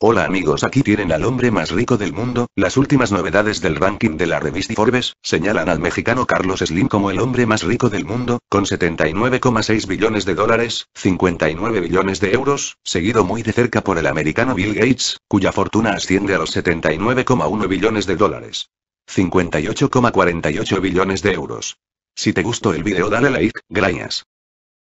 Hola amigos, aquí tienen al hombre más rico del mundo. Las últimas novedades del ranking de la revista Forbes señalan al mexicano Carlos Slim como el hombre más rico del mundo, con 79,6 billones de dólares, 59 billones de euros, seguido muy de cerca por el americano Bill Gates, cuya fortuna asciende a los 79,1 billones de dólares. 58,48 billones de euros. Si te gustó el video dale like, gracias.